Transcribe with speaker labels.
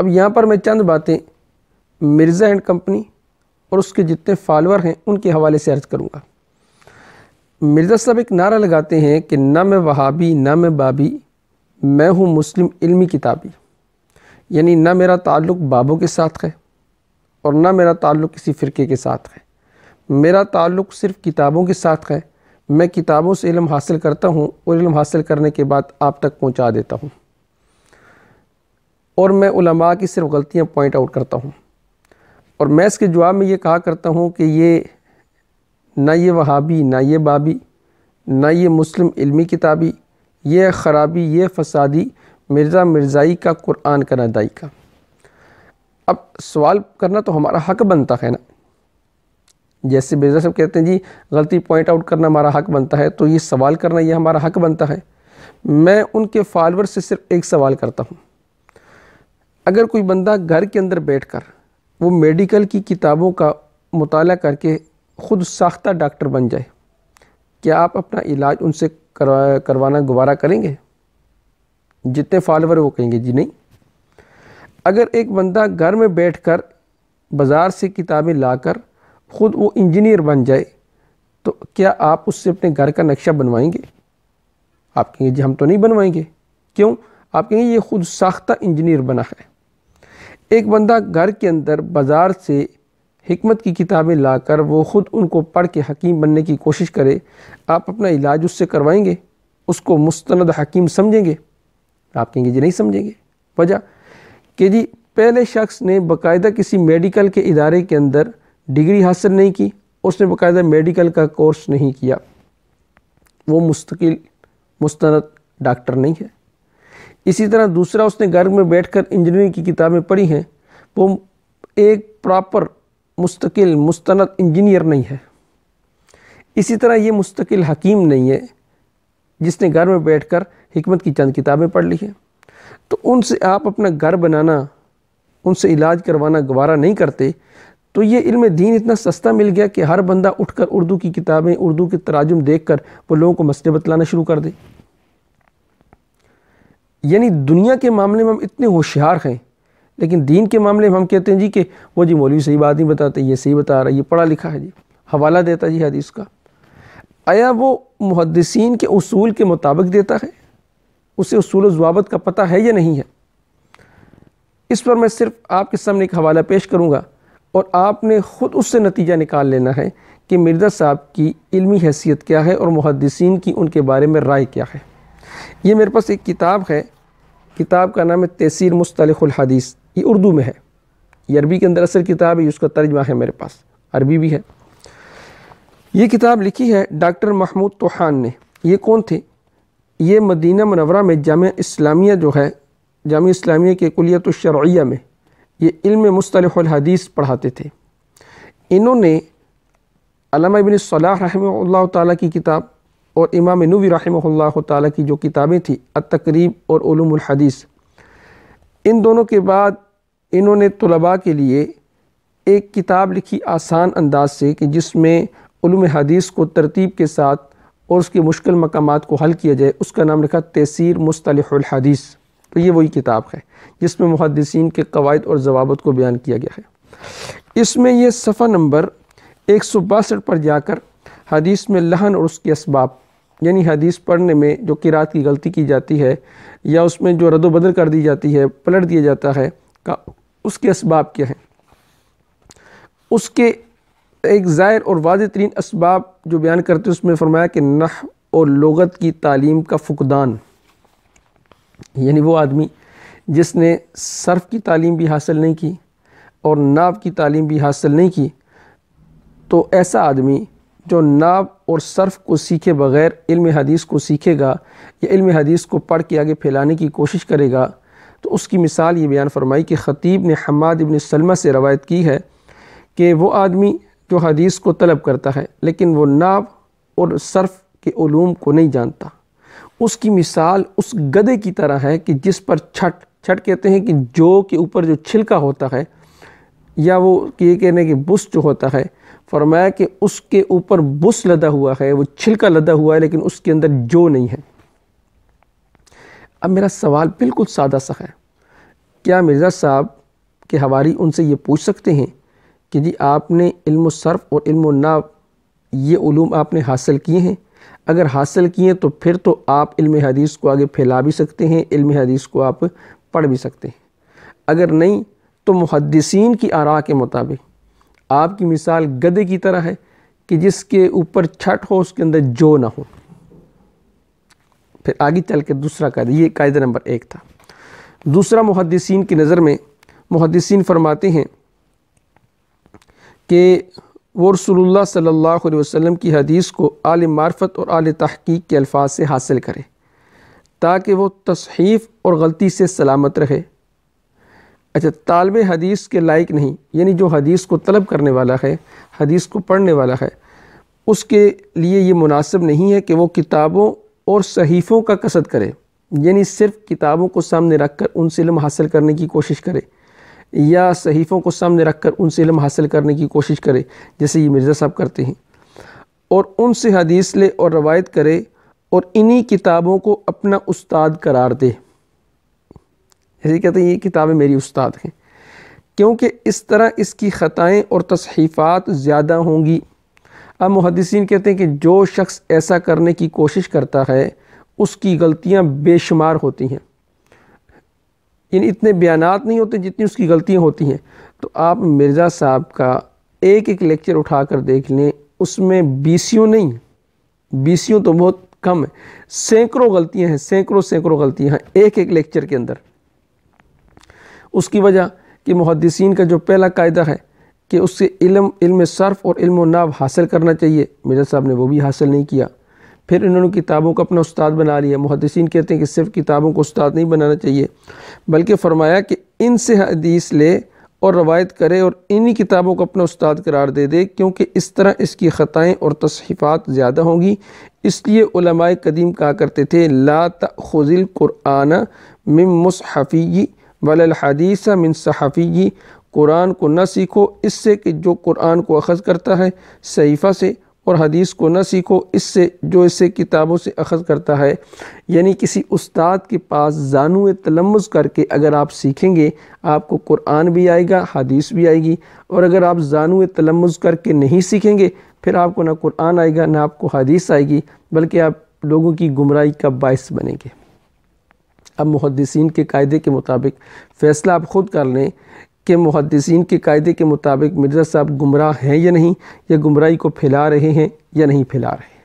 Speaker 1: अब यहाँ पर मैं चंद बातें मिर्ज़ा एंड कंपनी और उसके जितने फॉलोअर हैं उनके हवाले से अर्ज करूँगा मिर्ज़ा साहब एक नारा लगाते हैं कि ना मैं वहाबी ना मैं बाबी मैं हूँ मुस्लिम इल्मी किताबी यानी ना मेरा ताल्लुक़ बाबों के साथ है और ना मेरा ताल्लुक़ किसी फ़िरके के साथ है मेरा ताल्लुक़ सिर्फ़ किताबों के साथ है मैं किताबों से इलम हासिल करता हूँ और इलम हासिल करने के बाद आप तक पहुँचा देता हूँ और मैं उलमा की सिर्फ गलतियाँ पॉइंट आउट करता हूँ और मैं इसके जवाब में ये कहा करता हूँ कि ये ना ये वहाबी ना ये बाबी ना ये मुस्लिम इलमी किताबी ये ख़राबी ये फसादी मिर्ज़ा मिर्ज़ाई का कुरान का नदाई का अब सवाल करना तो हमारा हक बनता है ना जैसे मिर्ज़ा साहब कहते हैं जी गलती पॉइंट आउट करना हमारा हक बनता है तो ये सवाल करना ये हमारा हक बनता है मैं उनके फॉलोअर से सिर्फ एक सवाल करता हूँ अगर कोई बंदा घर के अंदर बैठकर वो मेडिकल की किताबों का मताल करके ख़ुद साख्ता डॉक्टर बन जाए क्या आप अपना इलाज उनसे करवा करवाना गुबारा करेंगे जितने फॉलोवर वो कहेंगे जी नहीं अगर एक बंदा घर में बैठकर बाज़ार से किताबें लाकर ख़ुद वो इंजीनियर बन जाए तो क्या आप उससे अपने घर का नक्शा बनवाएंगे आप कहेंगे जी हम तो नहीं बनवाएंगे क्यों आप कहेंगे ये खुद साख्ता इंजीनियर बना है एक बंदा घर के अंदर बाज़ार से हमत की किताबें लाकर वो ख़ुद उनको पढ़ के हकीम बनने की कोशिश करे आप अपना इलाज उससे करवाएंगे उसको मुस्ंद हकीम समझेंगे आप कहेंगे जी नहीं समझेंगे वजह कि जी पहले शख्स ने बाकायदा किसी मेडिकल के इदारे के अंदर डिग्री हासिल नहीं की उसने बाकायदा मेडिकल का कोर्स नहीं किया वो मुस्तकिल मुस्ंद डॉक्टर नहीं है इसी तरह दूसरा उसने घर में बैठकर इंजीनियरिंग की किताबें पढ़ी हैं वो एक प्रॉपर मुस्तकिल मुस्तनद इंजीनियर नहीं है इसी तरह ये मुस्तकिल हकीम नहीं है जिसने घर में बैठकर हिकमत की चंद किताबें पढ़ ली हैं तो उनसे आप अपना घर बनाना उनसे इलाज करवाना गवारा नहीं करते तो ये इल्म दीन इतना सस्ता मिल गया कि हर बंदा उठकर उर्दू की किताबें उर्दू के तराजुम देख कर वो लोगों को मसले बतलाना शुरू कर दे यानी दुनिया के मामले में हम इतने होशियार हैं लेकिन दीन के मामले में हम कहते हैं जी कि वो जी मौलवी सही बात नहीं बताते ये सही बता रहा है ये पढ़ा लिखा है जी हवाला देता जी हदीस का आया वो मुहदसिन के असूल के मुताबिक देता है उसे असूल जवाबत का पता है या नहीं है इस पर मैं सिर्फ आपके सामने एक हवाला पेश करूँगा और आपने ख़ुद उससे नतीजा निकाल लेना है कि मिर्ज़ा साहब की इलमी हैसियत क्या है और मुहदसिन की उनके बारे में राय क्या है ये मेरे पास एक किताब है किताब का नाम है तसीर मुस्तलहदीस ये उर्दू में है ये अरबी के अंदर असर किताब है उसका तर्जमा है मेरे पास अरबी भी है ये किताब लिखी है डॉक्टर महमूद तोहान ने ये कौन थे ये मदीना मनवरा में जाम इस्लामिया जो है जाम इस्लामिया के कुलियत में ये इल्म मुस्तलहदीस पढ़ाते थे इन्होंने अलामा बिन सलाह रहम की किताब और इमाम नबी रही की जो किताबें थी तकरीब और हदीस इन दोनों के बाद इन्होंने तलबा के लिए एक किताब लिखी आसान अंदाज से कि जिसमें हदीस को तरतीब के साथ और उसके मुश्किल मकाम को हल किया जाए उसका नाम लिखा तहसीर मुस्तलहदीस तो ये वही किताब है जिसमें मुहदसिन के कवायद और जवाबत को बयान किया गया है इसमें यह सफ़ा नंबर एक सौ बासठ पर जाकर हदीस में लहन और उसके इसबाब यानी हदीस पढ़ने में जो किरात की गलती की जाती है या उसमें जो रद्द कर दी जाती है पलट दिया जाता है का उसके इसबाब क्या हैं उसके एक ज़ाहिर और वाज तरीन इसबाब जो बयान करते हैं उसमें फरमाया कि नह और लगत की तालीम का फुकदान यानी वो आदमी जिसने सर्फ की तालीम भी हासिल नहीं की और नाव की तालीम भी हासिल नहीं की तो ऐसा आदमी जो नाब और सर्फ को सीखे बगैर इल्म हदीस को सीखेगा या इल्म हदीस को पढ़ के आगे फैलाने की कोशिश करेगा तो उसकी मिसाल ये बयान फरमाई कि ख़तीब ने हमाद इबन सलमा से रवायत की है कि वो आदमी जो हदीस को तलब करता है लेकिन वो नाब और सर्फ के ूम को नहीं जानता उसकी मिसाल उस गदे की तरह है कि जिस पर छट छट कहते हैं कि जौ के ऊपर जो छिलका होता है या वो ये कहने कि बुस जो होता है फरमाया कि उसके ऊपर बुस लदा हुआ है वो छिलका लदा हुआ है लेकिन उसके अंदर जो नहीं है अब मेरा सवाल बिल्कुल सादा सा है क्या मिर्ज़ा साहब के हवारी उनसे ये पूछ सकते हैं कि जी आपने इल्म सर्फ और इल्म नाव ये ूम आपने हासिल किए हैं अगर हासिल किए तो फिर तो आप इल्म हदीस को आगे फैला भी सकते हैं इल्म हदीस को आप पढ़ भी सकते हैं अगर नहीं तो मुहदसिन की आरा के मुताबिक आपकी मिसाल गदे की तरह है कि जिसके ऊपर छठ हो उसके अंदर जो ना हो फिर आगे चल के दूसरा कायदा ये कायदा नंबर एक था दूसरा मुहदसिन की नज़र में मुहदसिन फरमाते हैं कि वो रसोल्ला सल्ला वसम की हदीस को आल मार्फत और आल तहकीक के अल्फाज से हासिल करें ताकि वो तसहीफ़ और गलती से सलामत रहे अच्छा तालब हदीस के लायक नहीं यानी जो हदीस को तलब करने वाला है हदीस को पढ़ने वाला है उसके लिए ये मुनासिब नहीं है कि वो किताबों और सहीफ़ों का कसद करे यानी सिर्फ किताबों को सामने रख कर उनसे इलम हासिल करने की कोशिश करे या सहीफ़ों को सामने रख कर उनसे इलम हासिल करने की कोशिश करे जैसे ये मिर्ज़ा साहब करते हैं और उनसे हदीस ले और रवायत करे और इन्हीं किताबों को अपना उस्ताद करार दे ऐसे कहते हैं ये किताबें मेरी उस्ताद हैं क्योंकि इस तरह इसकी ख़ताएँ और तसहीफ़ात ज़्यादा होंगी अब मुहदसिन कहते हैं कि जो शख्स ऐसा करने की कोशिश करता है उसकी गलतियाँ बेशुमार होती हैं इन इतने बयान नहीं होते जितनी उसकी गलतियाँ होती हैं तो आप मिर्ज़ा साहब का एक एक लेक्चर उठा कर देख लें उसमें बीसियों नहीं बीसियों तो बहुत कम है सैकड़ों गलतियाँ हैं सैकड़ों सैकड़ों गलतियाँ हैं एक एक लेक्चर के अंदर उसकी वजह कि मुहदसिन का जो पहला कायदा है कि उससे इलम इल्म सर्फ और इल्म नाव हासिल करना चाहिए मिर्जा साहब ने वो भी हासिल नहीं किया फिर इन्होंने किताबों का अपना उस्ताद बना लिया मुहदसिन कहते हैं कि सिर्फ किताबों को उस्ताद नहीं बनाना चाहिए बल्कि फ़रमाया कि इनसे हदीस ले और रवायत करे और इन्हीं किताबों को अपना उस्ताद करार दे दे क्योंकि इस तरह इसकी ख़ताएँ और तसहीफ़ात ज़्यादा होंगी इसलिए कदीम कहा करते थे ला खुजिल कुरआना मिम मुसहफ़ी वलल हदीसा मिन सहाफ़ी कुरान को न सीखो इससे कि जो कुरान को अखज़ करता है सहीफ़ा से और हदीस को न सीखो इससे जो इसे किताबों से अखज़ करता है यानी किसी उस्ताद के पास जानू तलम्स करके अगर आप सीखेंगे आपको कुरान भी आएगा हदीस भी आएगी और अगर आप जानू तलम्स करके नहीं सीखेंगे फिर आपको ना कुरान आएगा ना आपको हदीस आएगी बल्कि आप लोगों की गुमराही का बायस बनेंगे अब मुहदसिन के कायदे के मुताबिक फ़ैसला आप ख़ुद कर लें कि मुहदसिन के कायदे के मुताबिक मिर्ज़ा साहब गुमराह हैं या नहीं या गुमराही को फैला रहे हैं या नहीं फैला रहे